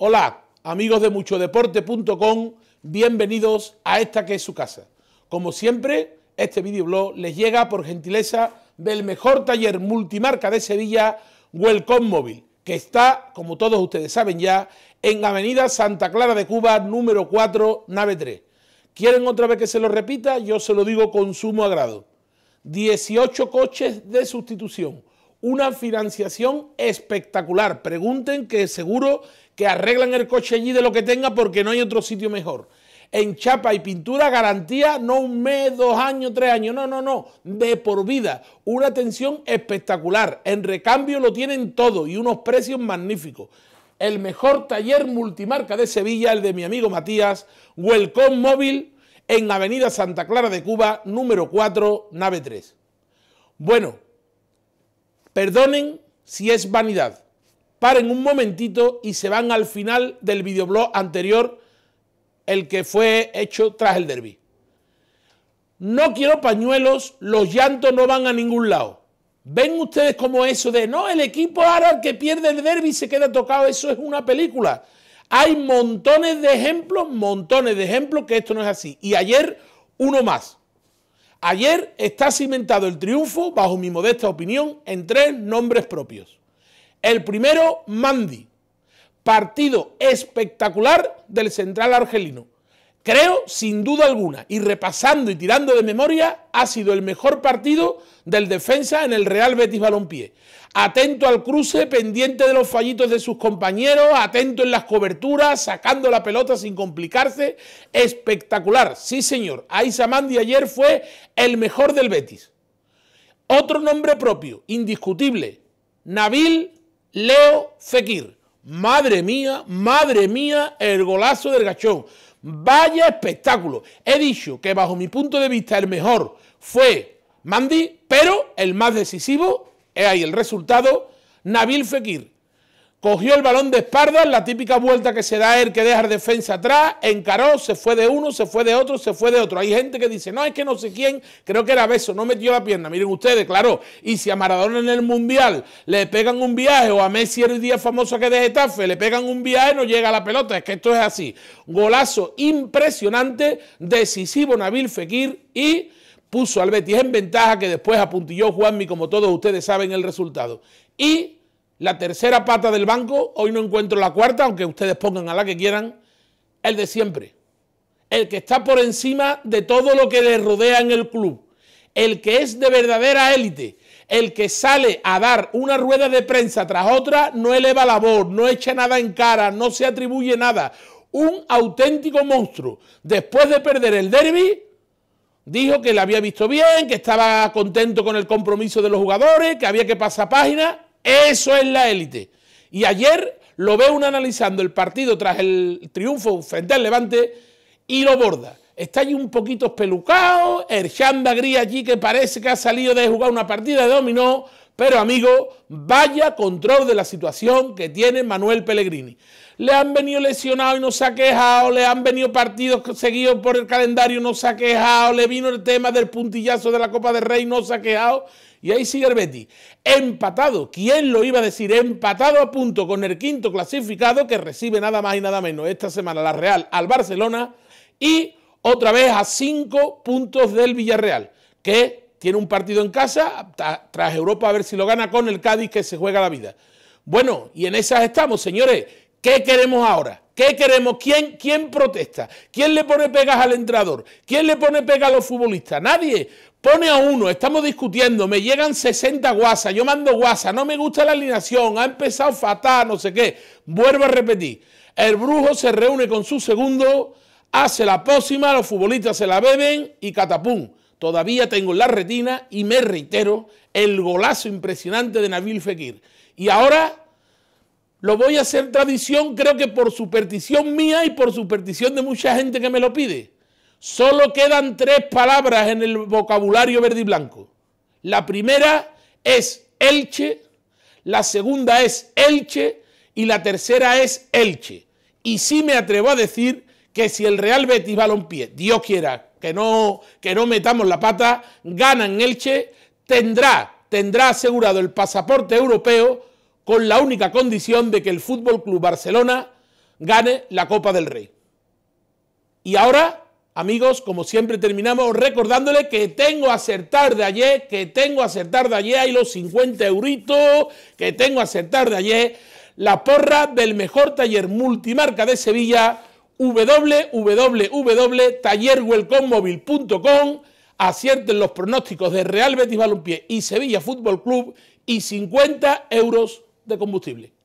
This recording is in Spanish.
Hola, amigos de muchodeporte.com, bienvenidos a esta que es su casa. Como siempre, este videoblog les llega por gentileza del mejor taller multimarca de Sevilla, Welcome Móvil, que está, como todos ustedes saben ya, en Avenida Santa Clara de Cuba, número 4, nave 3. ¿Quieren otra vez que se lo repita? Yo se lo digo con sumo agrado. 18 coches de sustitución una financiación espectacular. Pregunten que seguro que arreglan el coche allí de lo que tenga porque no hay otro sitio mejor. En chapa y pintura, garantía no un mes, dos años, tres años, no, no, no, de por vida. Una atención espectacular. En recambio lo tienen todo y unos precios magníficos el mejor taller multimarca de Sevilla, el de mi amigo Matías, Welcome Móvil, en Avenida Santa Clara de Cuba, número 4, nave 3. Bueno, Perdonen si es vanidad. Paren un momentito y se van al final del videoblog anterior, el que fue hecho tras el derby. No quiero pañuelos, los llantos no van a ningún lado. ¿Ven ustedes como eso de no, el equipo ahora que pierde el derby se queda tocado? Eso es una película. Hay montones de ejemplos, montones de ejemplos que esto no es así. Y ayer uno más. Ayer está cimentado el triunfo, bajo mi modesta opinión, en tres nombres propios. El primero, Mandi, partido espectacular del central argelino Creo, sin duda alguna, y repasando y tirando de memoria, ha sido el mejor partido del defensa en el Real Betis Balompié. Atento al cruce, pendiente de los fallitos de sus compañeros, atento en las coberturas, sacando la pelota sin complicarse. Espectacular, sí señor. Aiza Mandi ayer fue el mejor del Betis. Otro nombre propio, indiscutible, Nabil Leo Fekir. Madre mía, madre mía, el golazo del gachón. Vaya espectáculo. He dicho que bajo mi punto de vista el mejor fue Mandy, pero el más decisivo, es ahí el resultado, Nabil Fekir cogió el balón de espaldas, la típica vuelta que se da él que deja defensa atrás, encaró, se fue de uno, se fue de otro, se fue de otro. Hay gente que dice, no, es que no sé quién, creo que era Beso, no metió la pierna. Miren ustedes, claro, y si a Maradona en el Mundial le pegan un viaje, o a Messi el día famoso que de Getafe, le pegan un viaje, no llega la pelota, es que esto es así. Golazo impresionante, decisivo Nabil Fekir y puso al Betis en ventaja que después apuntilló Juanmi, como todos ustedes saben el resultado. Y la tercera pata del banco, hoy no encuentro la cuarta, aunque ustedes pongan a la que quieran, el de siempre. El que está por encima de todo lo que le rodea en el club. El que es de verdadera élite. El que sale a dar una rueda de prensa tras otra, no eleva la voz, no echa nada en cara, no se atribuye nada. Un auténtico monstruo. Después de perder el derby, dijo que le había visto bien, que estaba contento con el compromiso de los jugadores, que había que pasar página. Eso es la élite. Y ayer lo veo un analizando el partido tras el triunfo frente al Levante y lo borda. Está allí un poquito espelucado, Erchanda Gris allí que parece que ha salido de jugar una partida de dominó, pero amigo, vaya control de la situación que tiene Manuel Pellegrini le han venido lesionado y no se ha quejado, le han venido partidos seguidos por el calendario y no se ha quejado, le vino el tema del puntillazo de la Copa del Rey no se ha quejado. Y ahí sigue el Betis, empatado, ¿quién lo iba a decir? Empatado a punto con el quinto clasificado que recibe nada más y nada menos esta semana la Real al Barcelona y otra vez a cinco puntos del Villarreal, que tiene un partido en casa tras Europa a ver si lo gana con el Cádiz que se juega la vida. Bueno, y en esas estamos, señores. ¿Qué queremos ahora? ¿Qué queremos? ¿Quién, ¿Quién protesta? ¿Quién le pone pegas al entrador? ¿Quién le pone pegas a los futbolistas? Nadie. Pone a uno, estamos discutiendo, me llegan 60 guasas, yo mando guasas, no me gusta la alineación, ha empezado fatal, no sé qué. Vuelvo a repetir, el brujo se reúne con su segundo, hace la pócima, los futbolistas se la beben y catapum. Todavía tengo la retina y me reitero el golazo impresionante de Nabil Fekir. Y ahora lo voy a hacer tradición, creo que por superstición mía y por superstición de mucha gente que me lo pide. Solo quedan tres palabras en el vocabulario verde y blanco. La primera es Elche, la segunda es Elche y la tercera es Elche. Y sí me atrevo a decir que si el Real Betis pie Dios quiera que no, que no metamos la pata, gana en Elche, tendrá, tendrá asegurado el pasaporte europeo con la única condición de que el Fútbol Club Barcelona gane la Copa del Rey. Y ahora, amigos, como siempre terminamos recordándole que tengo a acertar de ayer, que tengo a acertar de ayer, hay los 50 euritos, que tengo a acertar de ayer, la porra del mejor taller multimarca de Sevilla, www.tallerwelcommobile.com acierten los pronósticos de Real Betis Balompié y Sevilla Fútbol Club y 50 euros de combustible.